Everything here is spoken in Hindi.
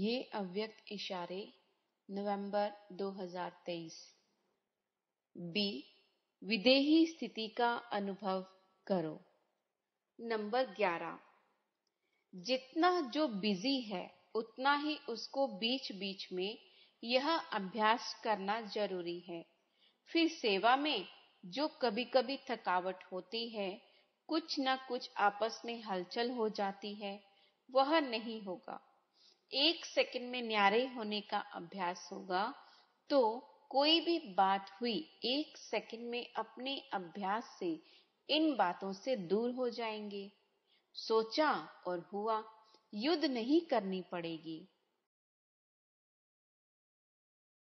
ये अव्यक्त इशारे नवंबर 2023 बी विदेही स्थिति का अनुभव करो नंबर 11 जितना जो बिजी है उतना ही उसको बीच बीच में यह अभ्यास करना जरूरी है फिर सेवा में जो कभी कभी थकावट होती है कुछ ना कुछ आपस में हलचल हो जाती है वह नहीं होगा एक सेकंड में न्यारे होने का अभ्यास होगा तो कोई भी बात हुई एक सेकंड में अपने अभ्यास से इन बातों से दूर हो जाएंगे सोचा और हुआ युद्ध नहीं करनी पड़ेगी